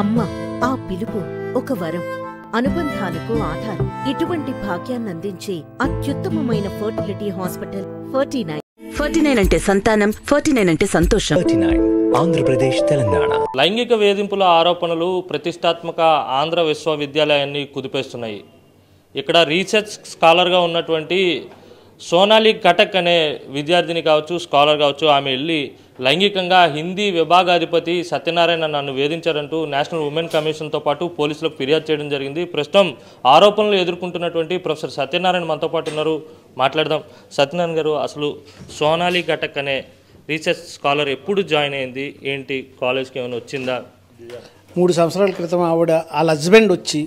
అమ్మ ఆ పిలుపు ఒక వరం అనుబంధాలకు ఆధారం ఇటువంటి అందించే అత్యుత్తమమైన fertility hospital forty nine forty nine అంటే సంతానం ఫర్టీ నైన్ అంటే సంతోషం ఆంధ్రప్రదేశ్ తెలంగాణ లైంగిక వేధింపుల ఆరోపణలు ప్రతిష్టాత్మక ఆంధ్ర విశ్వవిద్యాలయాన్ని కుదిపేస్తున్నాయి ఇక్కడ రీసెర్చ్ స్కాలర్గా ఉన్నటువంటి సోనాలి కటక్ అనే విద్యార్థిని కావచ్చు స్కాలర్ కావచ్చు ఆమె వెళ్ళి లైంగికంగా హిందీ విభాగాధిపతి సత్యనారాయణ నన్ను వేధించారంటూ నేషనల్ ఉమెన్ కమిషన్తో పాటు పోలీసులకు ఫిర్యాదు చేయడం జరిగింది ప్రస్తుతం ఆరోపణలు ఎదుర్కొంటున్నటువంటి ప్రొఫెసర్ సత్యనారాయణ మనతో పాటు ఉన్నారు మాట్లాడదాం సత్యనారాయణ గారు అసలు సోనాలి ఘటక్ అనే రీసెర్చ్ స్కాలర్ ఎప్పుడు జాయిన్ అయింది ఏంటి కాలేజ్కి ఏమైనా వచ్చిందా మూడు సంవత్సరాల క్రితం ఆవిడ వాళ్ళ హస్బెండ్ వచ్చి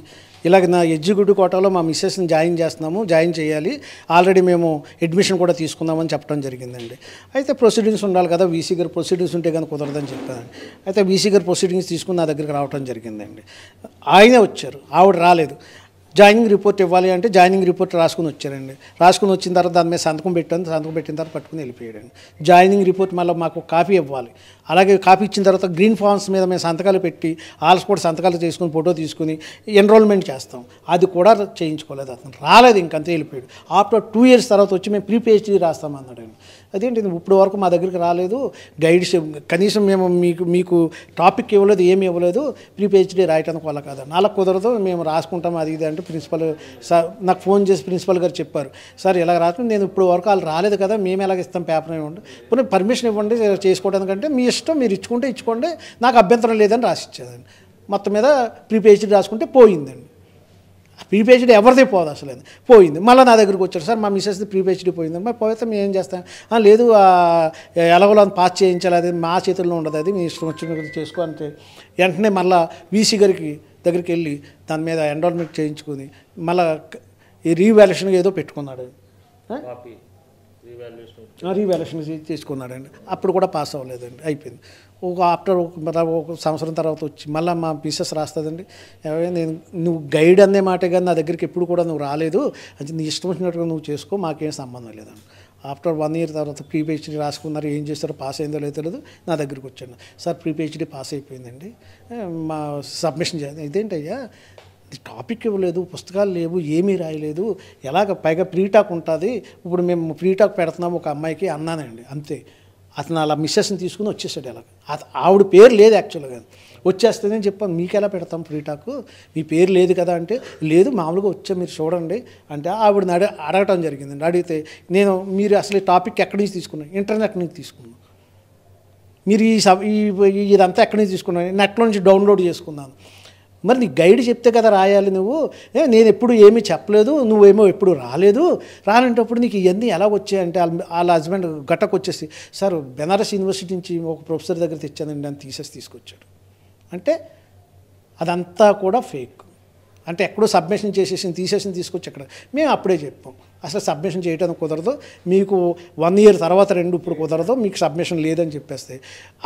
ఇలాగ నా ఎజ్జిగుడ్డు కోటలో మా మిస్సెస్ని జాయిన్ చేస్తున్నాము జాయిన్ చేయాలి ఆల్రెడీ మేము అడ్మిషన్ కూడా తీసుకుందామని చెప్పడం జరిగిందండి అయితే ప్రొసీడింగ్స్ ఉండాలి కదా వీసీ గారు ప్రొసీడింగ్స్ ఉంటే కానీ కుదరదని చెప్పానండి అయితే వీసీ గారు ప్రొసీడింగ్స్ తీసుకుని నా దగ్గరికి రావడం జరిగిందండి ఆయనే వచ్చారు ఆవిడ రాలేదు జాయినింగ్ రిపోర్ట్ ఇవ్వాలి అంటే జాయినింగ్ రిపోర్ట్ రాసుకుని వచ్చారండి రాసుకుని వచ్చిన తర్వాత దాని మీద సంతకం పెట్టాను సంతకం పెట్టిన తర్వాత పట్టుకుని వెళ్ళిపోయాడు జాయినింగ్ రిపోర్ట్ మళ్ళీ మాకు కాపీ ఇవ్వాలి అలాగే కాపీ ఇచ్చిన తర్వాత గ్రీన్ ఫార్మ్స్ మీద మేము సంతకాలు పెట్టి ఆల్స్ కూడా సంతకాలు చేసుకుని ఫోటో తీసుకుని ఎన్రోల్మెంట్ చేస్తాం అది కూడా చేయించుకోలేదు అతను రాలేదు ఇంకంతా వెళ్ళిపోయాడు ఆఫ్టర్ టూ ఇయర్స్ తర్వాత వచ్చి మేము ప్రీపేజ్డీ రాస్తామన్నాడు అదేంటి ఇప్పుడు వరకు మా దగ్గరికి రాలేదు గైడ్స్ కనీసం మేము మీకు మీకు టాపిక్ ఇవ్వలేదు ఏమి ఇవ్వలేదు ప్రీ పిహెచ్డీ రాయటానికి వాళ్ళ కాదు నాలుగు కుదరదు మేము రాసుకుంటాం అది ఇది అంటే ప్రిన్సిపల్ సార్ నాకు ఫోన్ చేసి ప్రిన్సిపల్ గారు చెప్పారు సార్ ఇలా రాసిన నేను ఇప్పుడు వరకు వాళ్ళు రాలేదు కదా మేము ఎలాగ ఇస్తాం పేపర్ ఇవ్వండి పోనీ పర్మిషన్ ఇవ్వండి అంటే మీ ఇష్టం మీరు ఇచ్చుకుంటే ఇచ్చుకోండి నాకు అభ్యంతరం లేదని రాసిచ్చేదండి మొత్తం మీద ప్రీ పిహెచ్డీ రాసుకుంటే పోయిందండి ప్రీపేజ్డ్ ఎవరిది పోదు అసలు పోయింది మళ్ళీ నా దగ్గరికి వచ్చాడు సార్ మా మిస్సెస్ది ప్రీపేజ్డ్ పోయింది మరి పోతే మేము ఏం చేస్తాం లేదు ఎలాగోలో పాస్ చేయించాలి అది మా చేతుల్లో ఉండదు అది మీ ఇష్టం వచ్చిన చేసుకో అంటే వెంటనే మళ్ళీ వీసీ గారికి దగ్గరికి వెళ్ళి దాని మీద ఎన్రోల్మెంట్ చేయించుకుని మళ్ళీ ఈ రీవాల్యుషన్ ఏదో పెట్టుకున్నాడు రీవాల్యుయేషన్ చేసుకున్నాడండి అప్పుడు కూడా పాస్ అవ్వలేదండి అయిపోయింది ఒక ఆఫ్టర్ ఒక సంవత్సరం తర్వాత వచ్చి మళ్ళీ మా పీసెస్ రాస్తుందండి నేను నువ్వు గైడ్ అనే మాటే కానీ నా దగ్గరికి ఎప్పుడు కూడా నువ్వు రాలేదు అంటే నీ ఇష్టం వచ్చినట్టుగా నువ్వు చేసుకో మాకేం సంబంధం లేదండి ఆఫ్టర్ వన్ ఇయర్ తర్వాత ప్రీ రాసుకున్నారు ఏం చేస్తారో పాస్ అయిందో లేదో తెలియదు నా దగ్గరికి వచ్చాను సార్ ప్రీ పాస్ అయిపోయిందండి మా సబ్మిషన్ చేయాలి ఇదేంటయ్యా టాపిక్ ఇవ్వలేదు పుస్తకాలు లేవు ఏమీ రాయలేదు ఎలాగ పైగా ప్రీ టాక్ ఉంటుంది ఇప్పుడు మేము ప్రీ టాక్ పెడుతున్నాము ఒక అమ్మాయికి అన్నానండి అంతే అతను అలా మిస్సెస్ని తీసుకుని వచ్చేసాడు ఎలాగ ఆవిడ పేరు లేదు యాక్చువల్గా అని చెప్పాను మీకు ఎలా పెడతాం ఫ్రీటాకు మీ పేరు లేదు కదా అంటే లేదు మామూలుగా వచ్చా మీరు చూడండి అంటే ఆవిడని అడ అడగటం జరిగిందండి అడిగితే నేను మీరు అసలు టాపిక్ ఎక్కడి నుంచి తీసుకున్నాను ఇంటర్నెట్ నుంచి తీసుకున్నాను మీరు ఈ ఇదంతా ఎక్కడి నుంచి తీసుకున్నాను నెట్లో నుంచి డౌన్లోడ్ చేసుకున్నాను మరి నీ గైడ్ చెప్తే కదా రాయాలి నువ్వు నేను ఎప్పుడు ఏమీ చెప్పలేదు నువ్వేమో ఎప్పుడు రాలేదు రానంటప్పుడు నీకు ఇవన్నీ ఎలా వచ్చాయంటే వాళ్ళ హస్బెండ్ గట్టకు వచ్చేసి సార్ బెనారస్ యూనివర్సిటీ నుంచి ఒక ప్రొఫెసర్ దగ్గర తెచ్చానండి అని తీసేసి తీసుకొచ్చాడు అంటే అదంతా కూడా ఫేక్ అంటే ఎక్కడో సబ్మిషన్ చేసేసి తీసేసి తీసుకొచ్చి అక్కడ మేము అప్పుడే చెప్పాం అసలు సబ్మిషన్ చేయడం కుదరదు మీకు వన్ ఇయర్ తర్వాత రెండు ఇప్పుడు కుదరదు మీకు సబ్మిషన్ లేదని చెప్పేస్తే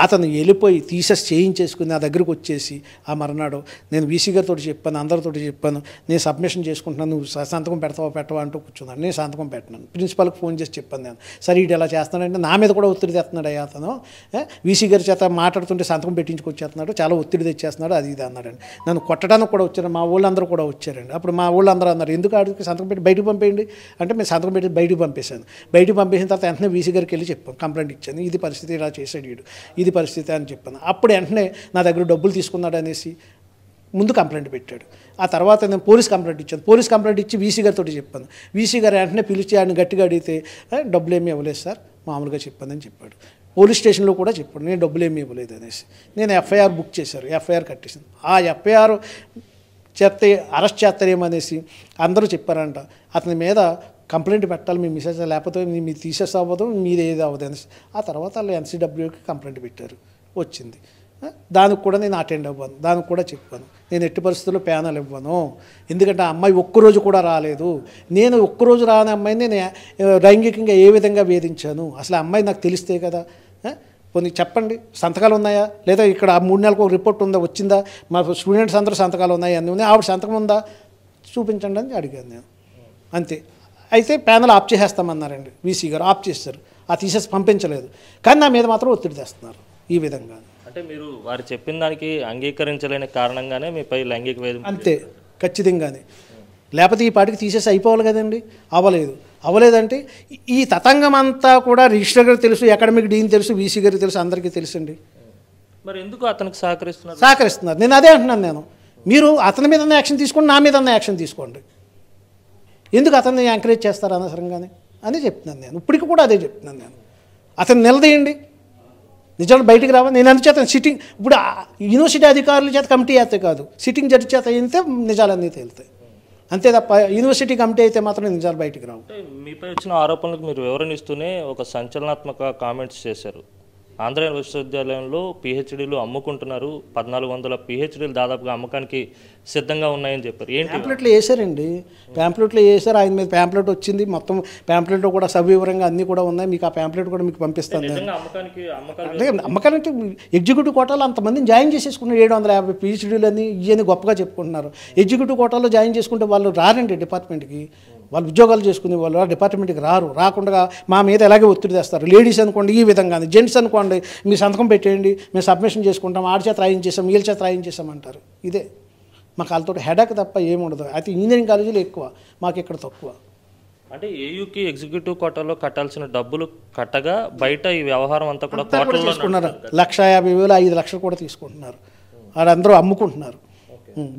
అతను వెళ్ళిపోయి తీసెస్ చేయించేసుకుని నా దగ్గరకు వచ్చేసి ఆ మర్నాడు నేను వీసీ గారితో చెప్పాను అందరితో చెప్పాను నేను సబ్మిషన్ చేసుకుంటున్నాను నువ్వు సంతకం పెడతావా పెట్టవా అంటూ కూర్చున్నాను నేను సంతకం పెట్టినాను ప్రిన్సిపాల్కి ఫోన్ చేసి చెప్పాను నేను సరే ఇటు ఎలా చేస్తున్నాడంటే నా మీద కూడా ఒత్తిడి తెస్తున్నాడు అయ్యా అతను వీసీ గారి చేత మాట్లాడుతుంటే సంతకం పెట్టించుకొచ్చేస్తున్నాడు చాలా ఒత్తిడి తెచ్చేస్తున్నాడు అది ఇది అన్నాడండి నన్ను కొట్టడానికి కూడా వచ్చారు మా వాళ్ళందరూ కూడా వచ్చారండి అప్పుడు మా వాళ్ళందరూ అన్నారు ఎందుకు ఆడికి సంతకం పెట్టి బయటకు పంపేయండి అంటే మేము సంతకం పెట్టి బయటకు పంపేశాను బయటకు పంపేసిన తర్వాత వెంటనే వీసీ గారికి వెళ్ళి చెప్పాను కంప్లైంట్ ఇచ్చాను ఇది పరిస్థితి ఇలా చేశాడు వీడు ఇది పరిస్థితి అని చెప్పాను అప్పుడు వెంటనే నా దగ్గర డబ్బులు తీసుకున్నాడు అనేసి ముందు కంప్లైంట్ పెట్టాడు ఆ తర్వాత నేను పోలీస్ కంప్లైంట్ ఇచ్చాను పోలీస్ కంప్లైంట్ ఇచ్చి వీసీ గారితో చెప్పాను వీసీ గారు వెంటనే పిలిచి ఆయన గట్టిగా అడిగితే డబ్బులు ఏమీ ఇవ్వలేదు సార్ మామూలుగా చెప్పానని చెప్పాడు పోలీస్ స్టేషన్లో కూడా చెప్పాడు నేను డబ్బులు ఏమీ ఇవ్వలేదు అనేసి నేను ఎఫ్ఐఆర్ బుక్ చేశారు ఎఫ్ఐఆర్ కట్టేసాను ఆ ఎఫ్ఐఆర్ చేస్తే అరెస్ట్ చేస్తారేమనేసి అందరూ చెప్పారంట అతని మీద కంప్లైంట్ పెట్టాలి మీ మిసేజ్ లేకపోతే మీరు తీసేస్తా అవ్వదు మీరు ఏది అవ్వదు ఆ తర్వాత వాళ్ళు ఎన్సీడబ్ల్యూకి కంప్లైంట్ పెట్టారు వచ్చింది దానికి కూడా నేను అటెండ్ అవ్వను దానికి కూడా చెప్పాను నేను ఎట్టి పరిస్థితుల్లో ప్యానల్ ఇవ్వను ఎందుకంటే ఆ అమ్మాయి ఒక్కరోజు కూడా రాలేదు నేను ఒక్కరోజు రాని అమ్మాయిని నేను లైంగికంగా ఏ విధంగా వేధించాను అసలు ఆ అమ్మాయి నాకు తెలిస్తే కదా కొన్ని చెప్పండి సంతకాలు ఉన్నాయా లేదా ఇక్కడ మూడు నెలలకు ఒక రిపోర్ట్ ఉందా వచ్చిందా మా స్టూడెంట్స్ అందరూ సంతకాలు ఉన్నాయి అన్నీ ఉన్నాయి ఆవిడ సంతకం ఉందా చూపించండి అని అడిగాను నేను అంతే అయితే ప్యానల్ ఆఫ్ చేసేస్తామన్నారండి వీసీ గారు ఆఫ్ చేస్తారు ఆ తీసేసి పంపించలేదు కానీ నా మీద మాత్రం ఒత్తిడి తెస్తున్నారు ఈ విధంగా అంటే మీరు వారు చెప్పిన దానికి అంగీకరించలేని కారణంగానే మీపై లైంగిక వేదం అంతే ఖచ్చితంగానే లేకపోతే ఈ పాటికి తీసేసి అయిపోవాలి కదండి అవ్వలేదు అవ్వలేదంటే ఈ తతంగం అంతా కూడా రిజిస్టర్ గారు తెలుసు అకాడమిక్ డీన్ తెలుసు వీసీ గారికి తెలుసు అందరికీ తెలుసండి మరి ఎందుకు అతనికి సహకరిస్తున్నారు సహకరిస్తున్నారు నేను అదే అంటున్నాను నేను మీరు అతని మీద యాక్షన్ తీసుకోండి నా మీద యాక్షన్ తీసుకోండి ఎందుకు అతన్ని ఎంకరేజ్ చేస్తారు అనవసరంగా అని చెప్తున్నాను నేను ఇప్పటికి కూడా అదే చెప్తున్నాను నేను అతను నిలదీయండి నిజాలు బయటికి రావాలి నేను అందుచేత సిట్టింగ్ ఇప్పుడు యూనివర్సిటీ అధికారుల చేత కమిటీ అయితే కాదు సిట్టింగ్ జడ్జి చేత అయితే నిజాలన్నీ తేలుతాయి అంతే తప్ప యూనివర్సిటీ కమిటీ అయితే మాత్రం నిజాలు బయటికి రావు మీపై వచ్చిన ఆరోపణలకు మీరు వివరణ ఇస్తూనే ఒక సంచలనాత్మక కామెంట్స్ చేశారు ఆంధ్ర విశ్వవిద్యాలయంలో పిహెచ్డీలు అమ్ముకుంటున్నారు పద్నాలుగు వందల పిహెచ్డీలు దాదాపుగా అమ్మకానికి సిద్ధంగా ఉన్నాయని చెప్పారు ఏంటి ప్యాంప్లెట్లు వేశారండి ప్యాంప్లెట్లు వేసారు ఆయన మీద ప్యాంప్లెట్ వచ్చింది మొత్తం ప్యాంప్లెట్లో కూడా సవివరంగా అన్నీ కూడా ఉన్నాయి మీకు ఆ ప్యాంప్లెట్ కూడా మీకు పంపిస్తాను అమ్మకానికి అమ్మకానికి ఎగ్జిక్యూటివ్ కోటాలో అంతమందిని జాయిన్ చేసేసుకున్నారు ఏడు వందల యాభై పిహెచ్డీలు అని ఇవన్నీ గొప్పగా చెప్పుకుంటున్నారు ఎగ్జిక్యూటివ్ కోటాలో జాయిన్ చేసుకుంటే వాళ్ళు రారండి డిపార్ట్మెంట్కి వాళ్ళు ఉద్యోగాలు చేసుకునే వాళ్ళు డిపార్ట్మెంట్కి రారు రాకుండా మా మీద ఎలాగే ఒత్తిడి తెస్తారు లేడీస్ అనుకోండి ఈ విధంగా జెంట్స్ అనుకోండి మీ సంతకం పెట్టేయండి మేము సబ్మిషన్ చేసుకుంటాం ఆడి చేత చేసాం వీళ్ళ చేత రాయం చేసామంటారు ఇదే మాకు వాళ్ళతో హెడక్ తప్ప ఏముండదు అయితే ఇంజనీరింగ్ కాలేజీలు ఎక్కువ మాకు ఇక్కడ తక్కువ అంటే ఏయుకి ఎగ్జిక్యూటివ్ కోటాలో కట్టాల్సిన డబ్బులు కట్టగా బయట ఈ వ్యవహారం అంతా కూడా తీసుకుంటున్నారు లక్ష యాభై వేలు ఐదు లక్షలు కూడా తీసుకుంటున్నారు వాళ్ళందరూ అమ్ముకుంటున్నారు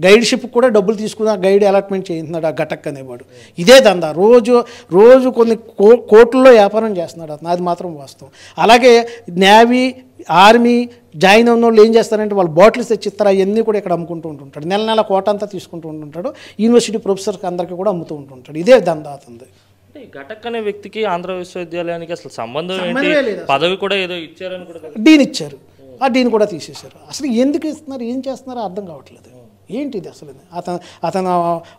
గైడ్షిప్ కూడా డబ్బులు తీసుకుని ఆ గైడ్ అలాట్మెంట్ చేయించున్నాడు ఆ ఘటక్ అనేవాడు ఇదే దందా రోజు రోజు కొన్ని కో కోట్లలో వ్యాపారం చేస్తున్నాడు అది మాత్రం వాస్తవం అలాగే నేవీ ఆర్మీ జాయిన్ అయిన వాళ్ళు ఏం చేస్తారంటే వాళ్ళు బాటిల్స్ తెచ్చిస్తారు అవన్నీ కూడా ఇక్కడ అమ్ముకుంటూ ఉంటుంటాడు నెల నెల కోట అంతా తీసుకుంటూ ఉంటుంటాడు యూనివర్సిటీ ప్రొఫెసర్కి అందరికీ కూడా అమ్ముతూ ఉంటుంటాడు ఇదే దందా అతనిది ఘటక్ అనే వ్యక్తికి ఆంధ్ర విశ్వవిద్యాలయానికి అసలు సంబంధం పదవి కూడా ఏదో ఇచ్చారని కూడా డీన్ ఇచ్చారు ఆ డీన్ కూడా తీసేశారు అసలు ఎందుకు ఇస్తున్నారు ఏం చేస్తున్నారో అర్థం కావట్లేదు ఏంటిది అసలు అతను అతను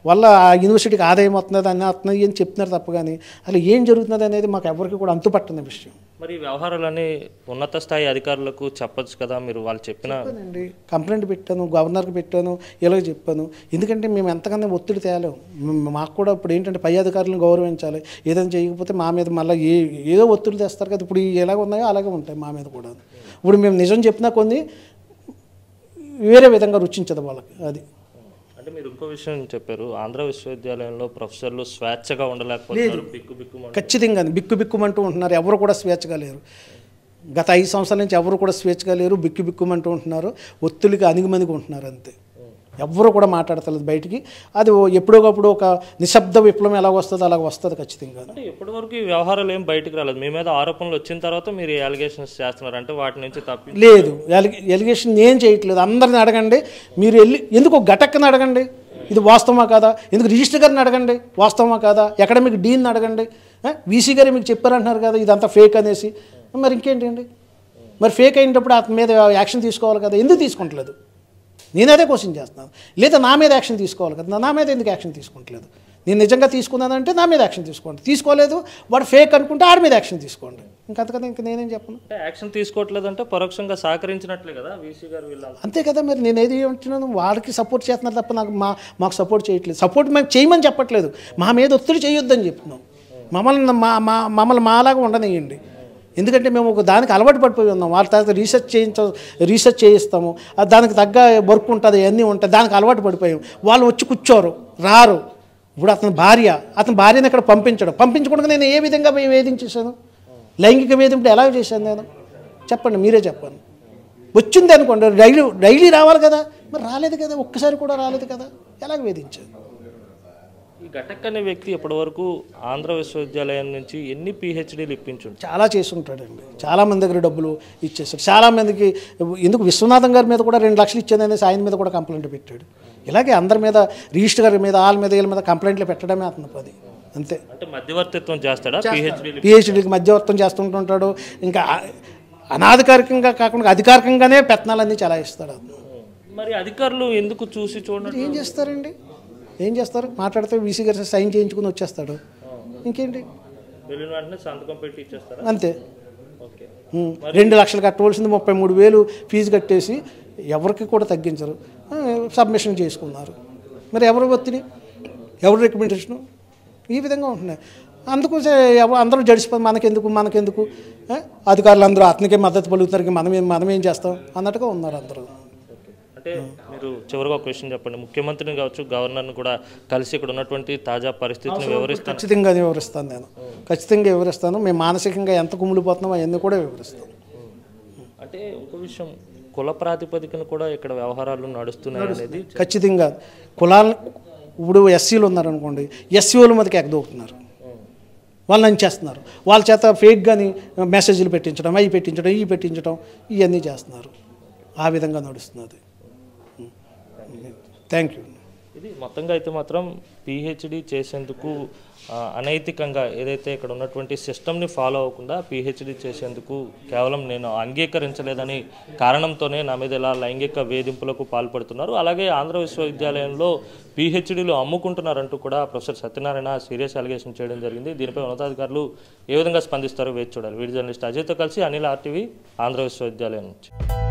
వల్ల ఆ యూనివర్సిటీకి ఆదాయం వస్తున్నది అని అతను అని చెప్తున్నారు తప్ప కానీ అసలు ఏం జరుగుతున్నది అనేది మాకు ఎవరికి కూడా అంతుపట్టని విషయం మరి వ్యవహారాలని ఉన్నత స్థాయి అధికారులకు చెప్పచ్చు కదా మీరు వాళ్ళు చెప్పిన అండి కంప్లైంట్ పెట్టాను గవర్నర్కి పెట్టాను ఇలా చెప్పాను ఎందుకంటే మేము ఎంతకన్నా ఒత్తిడి తేలేము మాకు కూడా ఇప్పుడు ఏంటంటే పై అధికారులను గౌరవించాలి ఏదైనా చేయకపోతే మా మీద మళ్ళీ ఏ ఏదో ఒత్తిడి తెస్తారు కదా ఇప్పుడు ఎలాగ ఉన్నాయో అలాగే ఉంటాయి మా మీద కూడా ఇప్పుడు మేము నిజం చెప్పినా కొన్ని వేరే విధంగా రుచించదు వాళ్ళకి అది అంటే మీరు ఇంకో విషయం చెప్పారు ఆంధ్ర విశ్వవిద్యాలయంలో ప్రొఫెసర్లు స్వేచ్ఛగా ఉండలేకపోతే బిక్కు ఖచ్చితంగా బిక్కు బిక్కుమంటూ ఉంటున్నారు ఎవరు కూడా స్వేచ్ఛగా లేరు గత ఐదు సంవత్సరాల నుంచి ఎవరు కూడా స్వేచ్ఛగా లేరు బిక్కు బిక్కుమంటూ ఉంటున్నారు ఒత్తిడికి అనిగిమనిగి ఉంటున్నారు అంతే ఎవరు కూడా మాట్లాడతలేదు బయటికి అది ఎప్పుడోకప్పుడు ఒక నిశ్శబ్ద విప్లవం ఎలా వస్తుంది అలాగ వస్తుంది ఖచ్చితంగా ఇప్పటివరకు ఈ వ్యవహారాలు ఏం బయటకు రాలేదు మీ మీద ఆరోపణలు వచ్చిన తర్వాత మీరు ఎలిగేషన్స్ చేస్తున్నారు అంటే వాటి నుంచి తప్పి లేదు ఎలిగేషన్ ఏం చేయట్లేదు అందరిని అడగండి మీరు వెళ్ళి ఎందుకు ఘటక్కని అడగండి ఇది వాస్తవమా కాదా ఎందుకు రిజిస్టర్ గారిని అడగండి వాస్తవమా కాదా అకాడమిక్ డీన్ అడగండి వీసీ గారు మీకు చెప్పారంటున్నారు కదా ఇదంతా ఫేక్ అనేసి మరి ఇంకేంటండి మరి ఫేక్ అయినప్పుడు అతని మీద యాక్షన్ తీసుకోవాలి కదా ఎందుకు తీసుకుంటలేదు నేను అదే క్వశ్చన్ చేస్తున్నాను లేదా నా మీద యాక్షన్ తీసుకోవాలి కదా నా మీద ఎందుకు యాక్షన్ తీసుకుంటలేదు నేను నిజంగా తీసుకున్నానంటే నా మీద యాక్షన్ తీసుకోండి తీసుకోలేదు వాడు ఫేక్ అనుకుంటే ఆడి మీద యాక్షన్ తీసుకోండి ఇంకంత కదా ఇంక నేనేం చెప్పను యాక్షన్ తీసుకోవట్లేదు అంటే పరోక్షంగా సహకరించినట్లే కదా వీసీ గారు వీళ్ళు అంతే కదా మరి నేను ఏది ఏమంటున్నాను వాళ్ళకి సపోర్ట్ చేస్తున్నారు తప్ప నాకు మా మాకు సపోర్ట్ చేయట్లేదు సపోర్ట్ మేము చేయమని చెప్పట్లేదు మా మీద ఒత్తిడి చేయొద్దని చెప్తున్నాం మమ్మల్ని మా మా మమ్మల్ని మాలాగా ఉండనియండి ఎందుకంటే మేము ఒక దానికి అలవాటు పడిపోయి ఉన్నాం వాళ్ళ తర్వాత రీసెర్చ్ చేయించ రీసెర్చ్ చేయిస్తాము దానికి తగ్గ వర్క్ ఉంటుంది అవన్నీ ఉంటాయి దానికి అలవాటు పడిపోయాం వాళ్ళు వచ్చి కూర్చోరు రారు ఇప్పుడు అతని భార్య అతని భార్యను ఇక్కడ పంపించడం పంపించకుండా నేను ఏ విధంగా వేధించేశాను లైంగిక వేధింపుడు ఎలా చేశాను నేను చెప్పండి మీరే చెప్పండి వచ్చింది అనుకోండి డైలీ డైలీ రావాలి కదా మరి రాలేదు కదా ఒక్కసారి కూడా రాలేదు కదా ఎలాగ వేధించాను ఈ ఘటక్ అనే వ్యక్తి ఇప్పటివరకు ఆంధ్ర విశ్వవిద్యాలయం నుంచి ఎన్ని పిహెచ్డీలు ఇప్పించండి చాలా చేసుంటాడండి చాలా మంది దగ్గర డబ్బులు ఇచ్చేస్తాడు చాలా మందికి ఎందుకు విశ్వనాథం గారి మీద కూడా రెండు లక్షలు ఇచ్చేదనేసి ఆయన మీద కూడా కంప్లైంట్ పెట్టాడు ఇలాగే అందరి మీద రిజిస్టర్ గారి మీద వాళ్ళ మీద వీళ్ళ మీద కంప్లైంట్లు పెట్టడమే అతను పది అంతే అంటే మధ్యవర్తిత్వం చేస్తాడా పిహెచ్డీకి మధ్యవర్తం చేస్తుంటుంటాడు ఇంకా అనాధికారికంగా కాకుండా అధికారికంగానే పెత్తనాలన్నీ చాలా ఇస్తాడు అతను మరి అధికారులు ఎందుకు చూసి చూడండి ఏం చేస్తారండి ఏం చేస్తారు మాట్లాడితే వీసీ గారు సైన్ చేయించుకుని వచ్చేస్తాడు ఇంకేంటి అంతే రెండు లక్షలు కట్టవలసింది ముప్పై మూడు వేలు ఫీజు కట్టేసి ఎవరికి కూడా తగ్గించరు సబ్మిషన్ చేసుకున్నారు మరి ఎవరు ఒత్తిడి ఎవరు రికమెండేషను ఈ విధంగా ఉంటున్నాయి అందుకు ఎవరు అందరూ జడిసిపోయి మనకెందుకు మనకెందుకు అధికారులు అందరూ అతనికే మద్దతు పలుకుతారు మనమేం మనమేం చేస్తాం అన్నట్టుగా ఉన్నారు అందరూ అంటే మీరు చివరిగా ఒక క్వశ్చన్ చెప్పండి ముఖ్యమంత్రిని కావచ్చు గవర్నర్ని కూడా కలిసి ఇక్కడ ఉన్నటువంటి తాజా పరిస్థితిని వివరిస్తాను ఖచ్చితంగా వివరిస్తాను నేను ఖచ్చితంగా వివరిస్తాను మేము మానసికంగా ఎంత కుమిలిపోతున్నాం అవన్నీ కూడా వివరిస్తాం అంటే ఒక విషయం కుల ప్రాతిపదికన కూడా ఇక్కడ వ్యవహారాలు నడుస్తున్నాయి అనేది ఖచ్చితంగా కులాలను ఇప్పుడు ఎస్సీలు ఉన్నారనుకోండి ఎస్సీఓల మీదకి వాళ్ళు వాళ్ళని చేస్తున్నారు వాళ్ళ చేత ఫేక్గాని మెసేజ్లు పెట్టించడం అవి పెట్టించడం ఇవి పెట్టించడం ఇవన్నీ చేస్తున్నారు ఆ విధంగా నడుస్తున్నది థ్యాంక్ యూ ఇది మొత్తంగా అయితే మాత్రం పిహెచ్డి చేసేందుకు అనైతికంగా ఏదైతే ఇక్కడ ఉన్నటువంటి సిస్టమ్ని ఫాలో అవ్వకుండా పిహెచ్డి చేసేందుకు కేవలం నేను అంగీకరించలేదని కారణంతోనే నా మీద ఇలా లైంగిక వేధింపులకు పాల్పడుతున్నారు అలాగే ఆంధ్ర విశ్వవిద్యాలయంలో పిహెచ్డీలు అమ్ముకుంటున్నారంటూ కూడా ప్రొఫెసర్ సత్యనారాయణ సీరియస్ అలిగేషన్ చేయడం జరిగింది దీనిపై ఉన్నతాధికారులు ఏ విధంగా స్పందిస్తారో వేచి చూడాలి వీడి జర్నలిస్ట్ అజయ్తో కలిసి అనిల్ ఆర్టీవీ ఆంధ్ర విశ్వవిద్యాలయం నుంచి